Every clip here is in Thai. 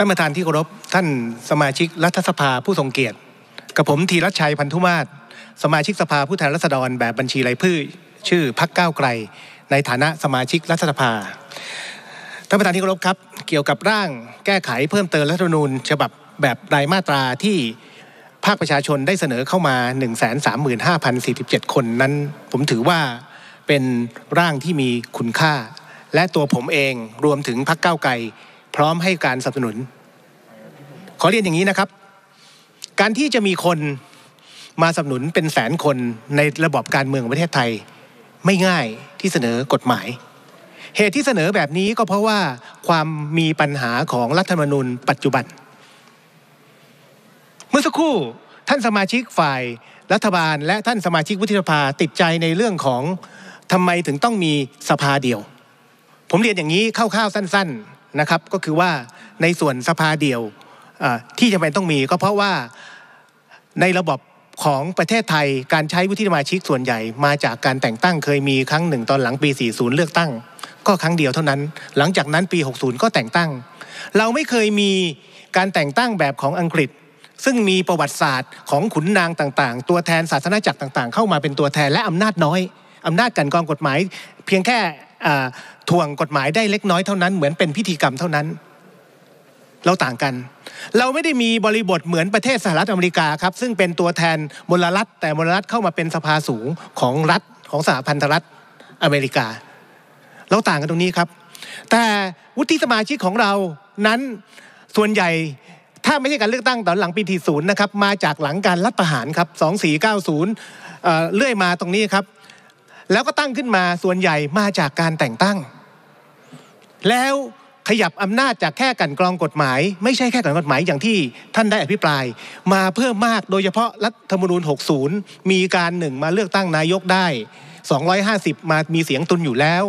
ท่านประธานที่เคารพ ท่านสมาชิกรัฐสภาผู้ทรงเกียรติ กับผมธีรชัยพันธุมาศสมาชิกสภาผู้แทนราษฎรแบบบัญชีรายพืชชื่อพักก้าวไกล ในฐานะสมาชิกรัฐสภา ท่านประธานที่เคารพครับ เกี่ยวกับร่างแก้ไขเพิ่มเติมรัฐธรรมนูญฉบับแบบรายมาตราที่ภาคประชาชนได้เสนอเข้ามา135,047คนนั้น ผมถือว่าเป็นร่างที่มีคุณค่า และตัวผมเองรวมถึงพักเก้าไกลพร้อมให้การสนับสนุน ขอเรียนอย่างนี้นะครับ การที่จะมีคนมาสนับสนุนเป็นแสนคนในระบบการเมืองประเทศไทย ไม่ง่ายที่เสนอกฎหมาย เหตุที่เสนอแบบนี้ก็เพราะว่าความมีปัญหาของรัฐธรรมนูญปัจจุบัน เมื่อสักครู่ท่านสมาชิกฝ่ายรัฐบาล และท่านสมาชิกวุฒิสภา ติดใจในเรื่องของทำไมถึงต้องมีสภาเดียว ผมเรียนอย่างนี้คร่าวๆสั้นๆนะครับก็คือว่าในส่วนสภาเดียวที่จำเป็นต้องมีก็เพราะว่าในระบบของประเทศไทยการใช้วุฒิสมาชิกส่วนใหญ่มาจากการแต่งตั้ง เคยมีครั้งหนึ่งตอนหลังปี 40 เลือกตั้ง ก็ครั้งเดียวเท่านั้นหลังจากนั้นปี 60 ก็แต่งตั้ง เราไม่เคยมีการแต่งตั้งแบบของอังกฤษ ซึ่งมีประวัติศาสตร์ของขุนนางต่างๆ ตัวแทนศาสนาจักรต่างๆ เข้ามาเป็นตัวแทนและอำนาจน้อยอำนาจกันกองกฎหมาย เพียงแค่ถ่วงกฎหมายได้เล็กน้อยเท่านั้น เหมือนเป็นพิธีกรรมเท่านั้น เราต่างกัน เราไม่ได้มีบริบทเหมือนประเทศสหรัฐอเมริกาครับ ซึ่งเป็นตัวแทนมลรัฐแต่มลรัฐเข้ามาเป็นสภาสูงของรัฐของสหพันธรัฐอเมริกา เราต่างกันตรงนี้ครับ แต่วุฒิสมาชิกของเรานั้นส่วนใหญ่ถ้าไม่ใช่การเลือกตั้งตอนหลังปีที่ศูนย์นะครับมาจากหลังการรัฐประหารครับ 2490เลื่อยมาตรงนี้ครับแล้วก็ตั้งขึ้นมาส่วนใหญ่มาจากการแต่งตั้ง แล้วขยับอำนาจจากแค่กันกรองกฎหมาย ไม่ใช่แค่กันกฎหมายอย่างที่ท่านได้อภิปรายมาเพิ่มมากโดยเฉพาะรัฐธรรมนูญ 60 มีการหนึ่งมาเลือกตั้งนายกได้ 250 มามีเสียงตุนอยู่แล้ว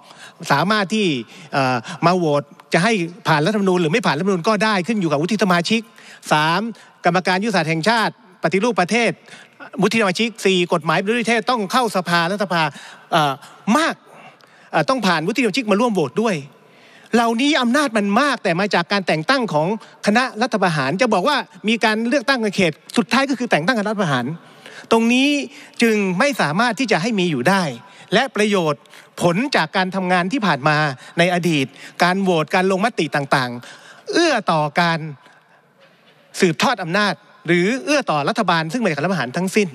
2. สามารถที่มาโหวตจะให้ผ่านรัฐธรรมนูญหรือไม่ผ่านรัฐธรรมนูญก็ได้ขึ้นอยู่กับวุฒิสมาชิก 3. กรรมการยุทธศาสตร์แห่งชาติ ปฏิรูปประเทศมุทิสมาชิกสี่กฎหมายประเทศต้องเข้าสภาและสภามากต้องผ่านวุฒิสมาชิกมาร่วมโหวตด้วย เหล่านี้อำนาจมันมาก แต่มาจากการแต่งตั้งของคณะรัฐประหาร จะบอกว่ามีการเลือกตั้งในเขตสุดท้ายก็คือแต่งตั้งคณะรัฐประหาร ตรงนี้จึงไม่สามารถที่จะให้มีอยู่ได้ และประโยชน์ผลจากการทำงานที่ผ่านมาในอดีต การโหวตการลงมติต่างๆ เอื้อต่อการสืบทอดอำนาจหรือเอื้อต่อรัฐบาลซึ่งเป็นคณะประหารทั้งสิ้น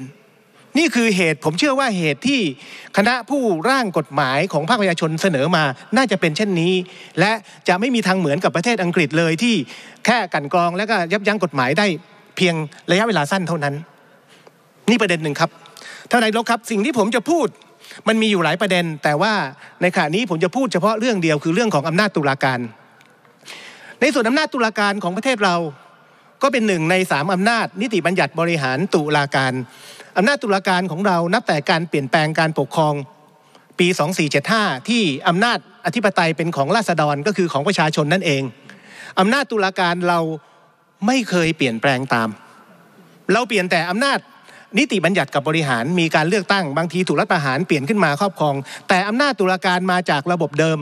นี่คือเหตุผมเชื่อว่าเหตุที่คณะผู้ร่างกฎหมายของภาคประชาชนเสนอมาน่าจะเป็นเช่นนี้ และจะไม่มีทางเหมือนกับประเทศอังกฤษเลยที่แค่กันกรอง และก็ยับยั้งกฎหมายได้เพียงระยะเวลาสั้นเท่านั้น นี่ประเด็นหนึ่งครับท่านนายกครับสิ่งที่ผมจะพูดมันมีอยู่หลายประเด็น แต่ว่าในขณะนี้ผมจะพูดเฉพาะเรื่องเดียวคือเรื่องของอำนาจตุลาการ ในส่วนอำนาจตุลาการของประเทศเราก็เป็นหนึ่งในสามอำนาจนิติบัญญัติบริหารตุลาการ อำนาจตุลาการของเรานับแต่การเปลี่ยนแปลงการปกครองปี2475ที่อำนาจอธิปไตยเป็นของราษฎรก็คือของประชาชนนั่นเองอำนาจตุลาการเราไม่เคยเปลี่ยนแปลงตาม เราเปลี่ยนแต่อำนาจนิติบัญญัติกับบริหาร มีการเลือกตั้งบางทีถูกรัฐประหารเปลี่ยนขึ้นมาครอบครอง แต่อำนาจตุลาการมาจากระบบเดิม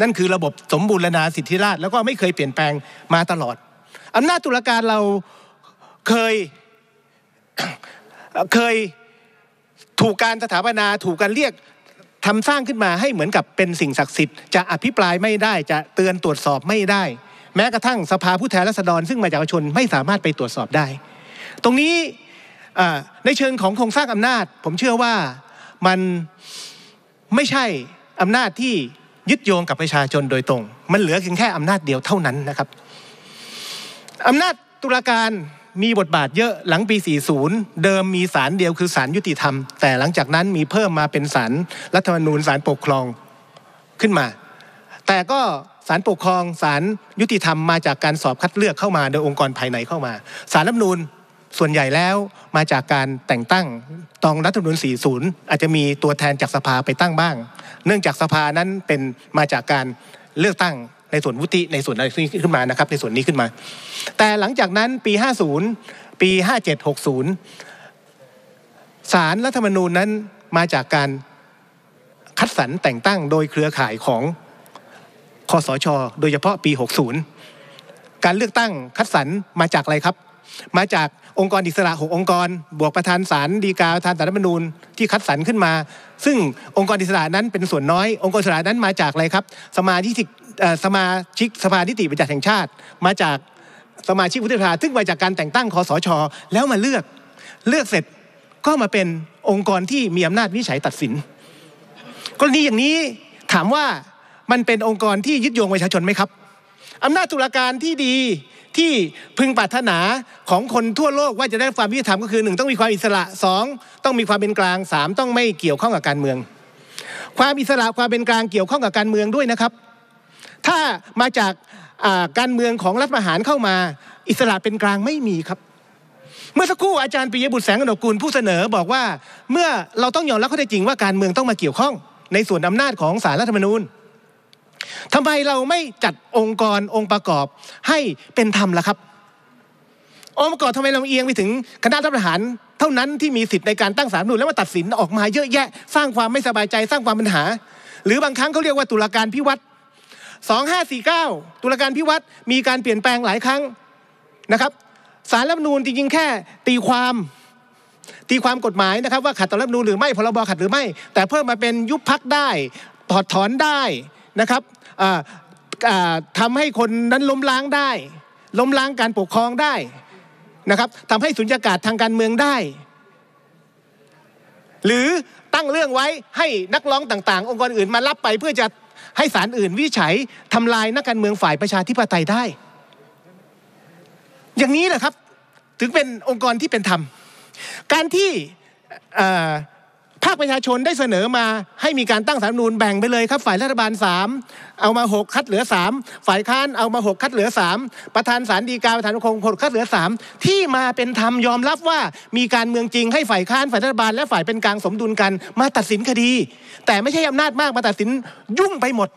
นั่นคือระบบสมบูรณาสิทธิราชแล้วก็ไม่เคยเปลี่ยนแปลงมาตลอดอำนาจตุลาการเราเคยเคยถูกการสถาปนาถูกการเรียกทำสร้างขึ้นมาให้เหมือนกับเป็นสิ่งศักดิ์สิทธิ์จะอภิปรายไม่ได้จะเตือนตรวจสอบไม่ได้ แม้กระทั่งสภาผู้แทนราษฎร ซึ่งมาจากประชาชนไม่สามารถไปตรวจสอบได้ ตรงนี้ในเชิงของโครงสร้างอำนาจ ผมเชื่อว่ามันไม่ใช่อำนาจที่ยึดโยงกับประชาชนโดยตรง มันเหลือเพียงแค่อำนาจเดียวเท่านั้นนะครับอำนาจตุลาการมีบทบาทเยอะหลังปี 40 เดิมมีศาลเดียวคือศาลยุติธรรม แต่หลังจากนั้นมีเพิ่มมาเป็นศาลรัฐธรรมนูญศาลปกครองขึ้นมา แต่ก็ศาลปกครองศาลยุติธรรมมาจากการสอบคัดเลือกเข้ามาโดยองค์กรภายในเข้ามาศาลรัฐธรรมนูญส่วนใหญ่แล้วมาจากการแต่งตั้งตองรัฐธรรมนูญ 40 อาจจะมีตัวแทนจากสภาไปตั้งบ้าง เนื่องจากสภานั้นเป็นมาจากการเลือกตั้งในส่วนวุฒิในส่วนอะไรขึ้นมานะครับ ในส่วนนี้ขึ้นมา แต่หลังจากนั้นปี 50 ปี 5760สารรัฐธรรมนูญนั้นมาจากการคัดสรรแต่งตั้งโดยเครือข่ายของคอสช โดยเฉพาะปี 60 การเลือกตั้งคัดสรรมาจากอะไรครับมาจากองค์กรอิสระ6องค์กร บวกประธานศาลดีกาประธานสารรัฐมนูญ ที่คัดสรรขึ้นมา ซึ่งองค์กรอิสระนั้นเป็นส่วนน้อย องค์กรอิสระนั้นมาจากอะไรครับ สมาชิกสมาชิกสภานิติบัญญัติแห่งชาติ มาจากสมาชิกวุฒิสภาซึ่งมาจากการแต่งตั้งคอสชแล้วมาเลือกเลือกเสร็จก็มาเป็นองค์กรที่มีอำนาจวิจัยตัดสินกรณีอย่างนี้ถามว่ามันเป็นองค์กรที่ยึดโยงประชาชนไหมครับอำนาจตุลาการที่ดีที่พึงปรารถนาของคนทั่วโลกว่าจะได้ความยุติธรรมก็คือ1ต้องมีความอิสระ2ต้องมีความเป็นกลาง3ต้องไม่เกี่ยวข้องกับการเมือง ความอิสระความเป็นกลางเกี่ยวข้องกับการเมืองด้วยนะครับ ถ้ามาจากการเมืองของรัฐประหารเข้ามา อิสระเป็นกลางไม่มีครับ เมื่อสักครู่อาจารย์ปิยบุตรแสงกนกูลผู้เสนอบอกว่าเมื่อเราต้องยอมรับข้อเท็จจริงว่าการเมืองต้องมาเกี่ยวข้อง ในส่วนอำนาจ ของสารรัฐธรรมนูญทำไมเราไม่จัดองค์กรองค์ประกอบให้เป็นธรรมล่ะครับ องค์ประกอบทำไมเราเอียงไปถึงคณะรัฐประหาร เท่านั้นที่มีสิทธิ์ในการตั้งศาลนูนแล้วมาตัดสินออกมาเยอะแยะ สร้างความไม่สบายใจสร้างความปัญหา หรือบางครั้งเขาเรียกว่าตุลาการพิวัตร2549 ตุลาการพิวัตรมีการเปลี่ยนแปลงหลายครั้งนะครับสารรัฐมนูนจริงๆแค่ตีความตีความกฎหมายนะครับ ว่าขัดต่อรัฐมนูนหรือไม่พรบขัดหรือไม่ แต่เพิ่มมาเป็นยุบพักได้ถอดถอนได้นะครับทำให้คนนั้นล้มล้างได้ ล้มล้างการปกครองได้นะครับทำให้สุญญากาศทางการเมืองได้ หรือตั้งเรื่องไว้ให้นักร้องต่างๆ องค์กรอื่นมารับไปเพื่อจะให้สารอื่นวิจัยทำลายนักการเมืองฝ่ายประชาธิปไตยได้ อย่างนี้แหละครับถึงเป็นองค์กรที่เป็นธรรม การที่ภาคประชาชนได้เสนอมาให้มีการตั้งสารนูนแบ่งไปเลยครับ ฝ่ายรัฐบาล 3 เอามา 6 คัดเหลือ 3 ฝ่ายค้านเอามา 6 คัดเหลือ 3 ประธานสารดีกาประธานคงหกคัดเหลือ 3 ที่มาเป็นธรรมยอมรับว่ามีการเมืองจริงให้ฝ่ายค้านฝ่ายรัฐบาลและฝ่ายเป็นกลางสมดุลกันมาตัดสินคดี แต่ไม่ใช่อำนาจมากมาตัดสินยุ่งไปหมด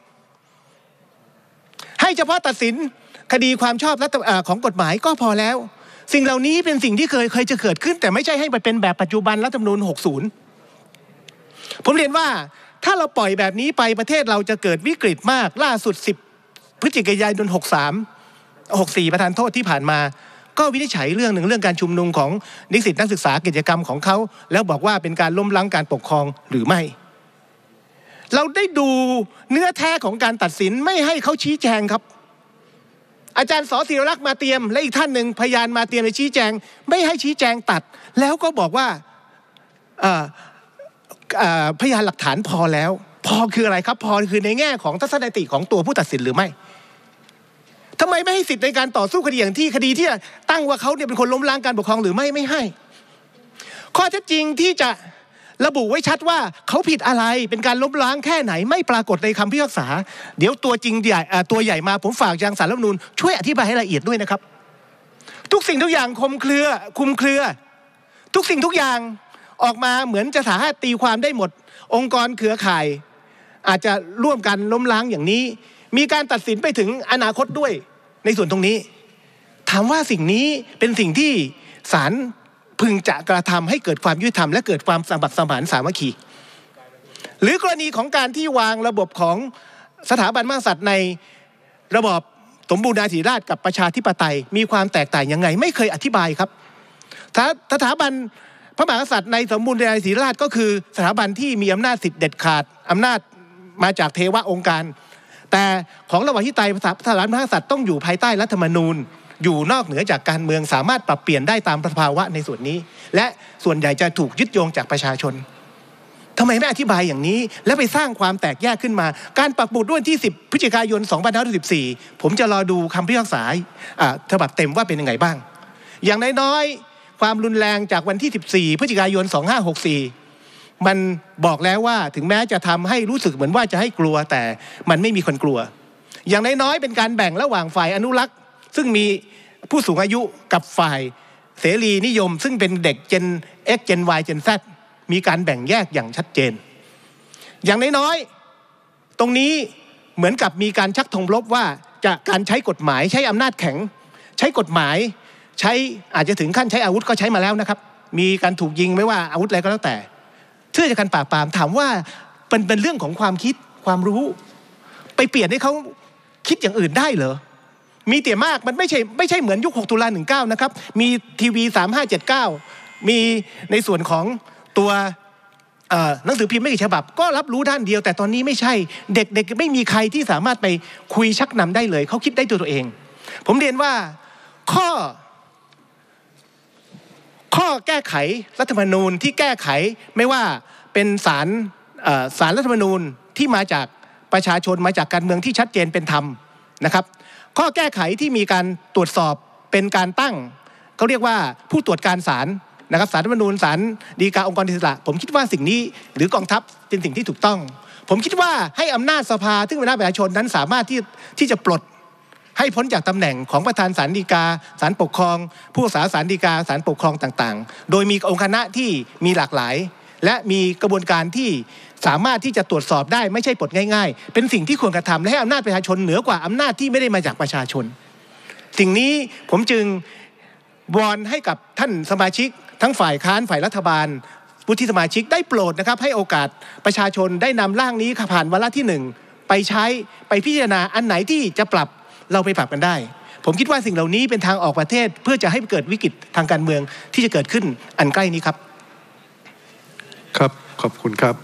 ให้เฉพาะตัดสินคดีความชอบรัฐของกฎหมายก็พอแล้ว สิ่งเหล่านี้เป็นสิ่งที่เคยเคยจะเกิดขึ้น แต่ไม่ใช่ให้ไปเป็นแบบปัจจุบันรัฐธรรมนูญ60ผมเรียนว่าถ้าเราปล่อยแบบนี้ไปประเทศเราจะเกิดวิกฤตมากล่าสุด 10 พฤศจิกายน63 64 ประธานโทษที่ผ่านมา ก็วินิจฉัยเรื่องหนึ่งเรื่องการชุมนุมของ นิสิตนักศึกษากิจกรรมของเขา แล้วบอกว่าเป็นการล้มล้างการปกครองหรือไม่ เราได้ดูเนื้อแท้ของการตัดสินไม่ให้เขาชี้แจงครับ อาจารย์สอศิรลักษ์มาเตรียมและอีกท่านหนึ่งพยานมาเตรียมในชี้แจงไม่ให้ชี้แจงตัด แล้วก็บอกว่าพยานหลักฐานพอแล้ว พอคืออะไรครับ พอ คือในแง่ของทัศนคติของตัวผู้ตัดสินหรือไม่ทำไมไม่ให้สิทธิ์ในการต่อสู้คดีอย่างที่คดีที่ตั้งว่าเขาเนี่ยเป็นคนล้มล้างการปกครองหรือไม่ไม่ให้ ข้อเท็จจริงที่จะระบุไว้ชัดว่าเขาผิดอะไรเป็นการล้มล้างแค่ไหนไม่ปรากฏในคำพิพากษา เดี๋ยวตัวจริงใหญ่ตัวใหญ่มาผมฝากยังสารรัฐมนูลช่วยอธิบายให้ละเอียดด้วยนะครับทุกสิ่งทุกอย่างคมเครือคุมเครือ ทุกสิ่งทุกอย่างออกมาเหมือนจะสามารถตีความได้หมด องค์กรเครือข่าย อาจจะร่วมกันล้มล้างอย่างนี้ มีการตัดสินไปถึงอนาคตด้วยในส่วนตรงนี้ ถามว่าสิ่งนี้เป็นสิ่งที่ศาลพึงจะกระทำให้เกิดความยุติธรรมและเกิดความสมบัติสมานสามัคคีหรือกรณีของการที่วางระบบของสถาบันมากษัตร์ในระบบสมบูรณาธิราชกับประชาธิปไตย มีความแตกต่างยังไงไม่เคยอธิบายครับสถาบันพระมหากษัตริย์ในสมบูรณในศรีราชก็คือ สถาบันที่มีอำนาจสิทธิเด็ดขาด อำนาจมาจากเทวะองค์การ แต่ของระหว่างที่ไตยพระบานพระมหากษัตริย์ต้องอยู่ภายใต้รัฐธรรมนูญ อยู่นอกเหนือจากการเมืองสามารถปรับเปลี่ยนได้ตามสภาวะในส่วนนี้ และส่วนใหญ่จะถูกยึดโยงจากประชาชนทำไมไม่อธิบายอย่างนี้ และไปสร้างความแตกแยกขึ้นมา การปักบุุรด้วยที่ 10 พฤศจิกายน 2514ผมจะรอดูคำพิพากษาฉบับเต็มว่าเป็นยังไงบ้าง อย่างน้อยความรุนแรงจากวันที่ 14 พฤศจิกายน 2564 มันบอกแล้วว่าถึงแม้จะทำให้รู้สึกเหมือนว่าจะให้กลัวแต่มันไม่มีคนกลัว อย่างน้อยๆ เป็นการแบ่งระหว่างฝ่ายอนุรักษ์ ซึ่งมีผู้สูงอายุกับฝ่ายเสรีนิยม ซึ่งเป็นเด็กเจน X Gen Y Gen Z มีการแบ่งแยกอย่างชัดเจน อย่างน้อยๆ ตรงนี้เหมือนกับมีการชักธงลบว่าจะการใช้กฎหมายใช้อำนาจแข็ง ใช้กฎหมายใช้อาจจะถึงขั้นใช้อาวุธก็ใช้มาแล้วนะครับ มีการถูกยิงไม่ว่าอาวุธอะไรก็แล้วแต่เชื่อจากการปราบปรามถามว่าเป็นเป็นเรื่องของความคิดความรู้ ไปเปลี่ยนให้เขาคิดอย่างอื่นได้เหรอ มีเตี่ยมากมันไม่ใช่ ไม่ใช่เหมือนยุค6ตุลา19 นะครับ มีทีวี3579 มีในส่วนของตัวหนังสือพิมพ์ไม่กี่ฉบับ ก็รับรู้ด้านเดียว แต่ตอนนี้ไม่ใช่ เด็กๆไม่มีใครที่สามารถไปคุยชักนำได้เลยเขาคิดได้ตัวตัวเอง ผมเรียนว่าข้อข้อแก้ไขรัฐธรรมนูญที่แก้ไขไม่ว่าเป็นสารสารรัฐธรรมนูญที่มาจากประชาชนมาจากการเมืองที่ชัดเจนเป็นธรรมนะครับ ข้อแก้ไขที่มีการตรวจสอบเป็นการตั้งเขาเรียกว่าผู้ตรวจการสารนะครับสารรัฐธรรมนูญสารดีกาองค์กรอิสระผมคิดว่าสิ่งนี้หรือกองทัพเป็นสิ่งที่ถูกต้อง ผมคิดว่าให้อำนาจสภาซึ่งเป็นอำนาจประชาชนนั้นสามารถที่ที่จะปลดให้พ้นจากตำแหน่งของประธานสารดีกาสารปกครอง ผู้สาสารดีกาสารปกครองต่างๆ โดยมีองค์คณะที่มีหลากหลาย และมีกระบวนการที่สามารถที่จะตรวจสอบได้ไม่ใช่ปลดง่าย ๆ เป็นสิ่งที่ควรกระทำและให้อำนาจประชาชนเหนือกว่าอำนาจที่ไม่ได้มาจากประชาชน สิ่งนี้ผมจึงวอนให้กับท่านสมาชิก ทั้งฝ่ายค้านฝ่ายรัฐบาลผู้ที่สมาชิกได้โปรดนะครับ ให้โอกาสประชาชนได้นำร่างนี้ผ่านวาระที่1ไปใช้ไปพิจารณาอันไหนที่จะปรับเราไปปรับกันได้ ผมคิดว่าสิ่งเหล่านี้เป็นทางออกประเทศ เพื่อจะให้เกิดวิกฤตทางการเมืองที่จะเกิดขึ้นอันใกล้นี้ครับ ครับ ขอบคุณครับ